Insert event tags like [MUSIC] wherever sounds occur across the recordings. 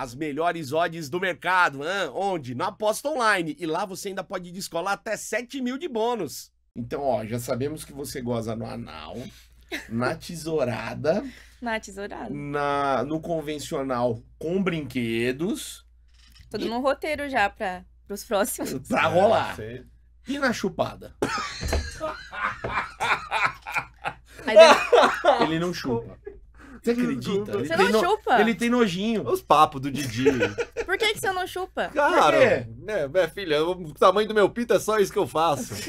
As melhores odds do mercado, hein? onde? Na aposta online. E lá você ainda pode descolar até 7 mil de bônus. Então, ó, já sabemos que você goza no anal, na [LAUGHS] tesourada. na tesourada. Na, no convencional com brinquedos. Tudo e... num roteiro já para os próximos. [LAUGHS] Pra rolar. É, e na chupada. [LAUGHS] Ele não chupa. Você acredita? Ele você tem não no... chupa? Ele tem nojinho. Os papos do Didi. [LAUGHS] Por que, que você não chupa? Cara, é, é, filha, o tamanho do meu pito é só isso que eu faço. [LAUGHS]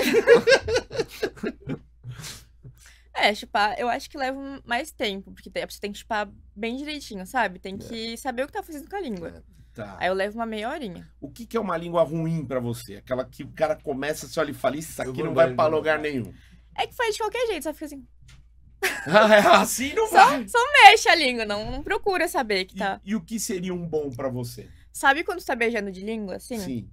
É, chupar, eu acho que leva mais tempo, porque você tem que chupar bem direitinho, sabe? Tem que é. saber o que tá fazendo com a língua. É, tá. Aí eu levo uma meia horinha. O que, que é uma língua ruim para você? Aquela que o cara começa só e fala, isso aqui não vai para lugar nenhum. É que faz de qualquer jeito, só fica assim. [LAUGHS] assim não vai. Só, só mexe a língua, não, não procura saber que tá. E, e o que seria um bom para você? Sabe quando você tá beijando de língua, assim? Sim.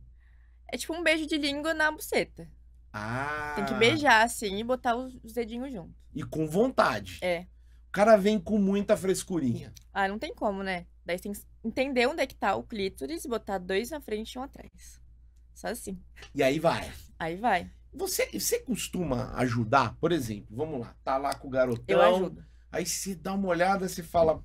É tipo um beijo de língua na buceta. Ah. Tem que beijar, assim, e botar os, os dedinhos junto. E com vontade. É. O cara vem com muita frescurinha. Ah, não tem como, né? Daí tem que entender onde é que tá o clítoris, botar dois na frente e um atrás. Só assim. E aí vai. Aí vai. Você, você costuma ajudar? Por exemplo, vamos lá, tá lá com o garotão. Eu ajudo. Aí você dá uma olhada, você fala.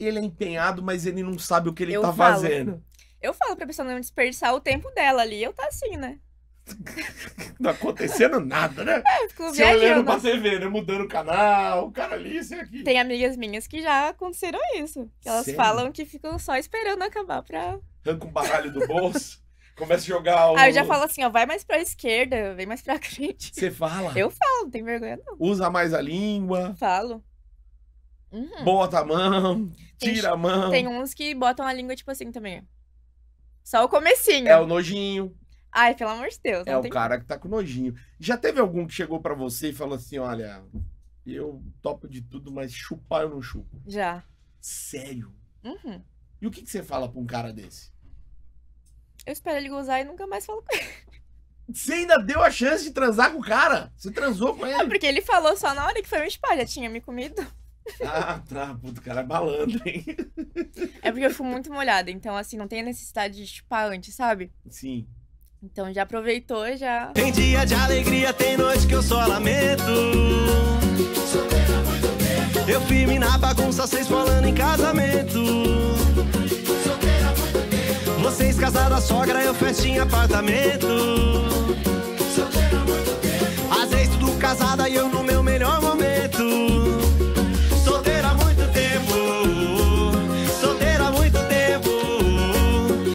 Ele é empenhado, mas ele não sabe o que ele eu tá falo. fazendo. [LAUGHS] Eu falo pra pessoa não desperdiçar o tempo dela ali. Eu tá assim, né? [LAUGHS] não tá acontecendo nada, né? [LAUGHS] É, Se olhando pra TV, né? Mudando o canal, o cara ali, isso aqui. Tem amigas minhas que já aconteceram isso. elas Sério? falam que ficam só esperando acabar pra. Arranca um baralho do bolso. Começa a jogar o. Aí eu já falo assim, ó, vai mais pra esquerda, vem mais pra [LAUGHS] frente. Você fala? Eu falo, não tem vergonha não. Usa mais a língua. Falo. Uhum. Bota a mão, tem, tira a mão. Tem uns que botam a língua tipo assim também. Só o comecinho. É o nojinho. Ai, pelo amor de Deus. É o tem... cara que tá com nojinho. Já teve algum que chegou para você e falou assim, olha, eu topo de tudo, mas chupar eu não chupo. Já. Sério? Uhum. E o que, que você fala pra um cara desse? Eu espero ele gozar e nunca mais falo com ele. [LAUGHS] Você ainda deu a chance de transar com o cara? Você transou com ele? É porque ele falou só na hora que foi me espalhar, já tinha me comido. Ah, tá, puto, o cara é balando hein? É porque eu fui muito molhada, então assim, não tem necessidade de chupar antes, sabe? Sim. Então já aproveitou, já. Tem dia de alegria, tem noite que eu só lamento. Eu firme na bagunça, vocês falando em casamento casa da sogra, eu fecho apartamento.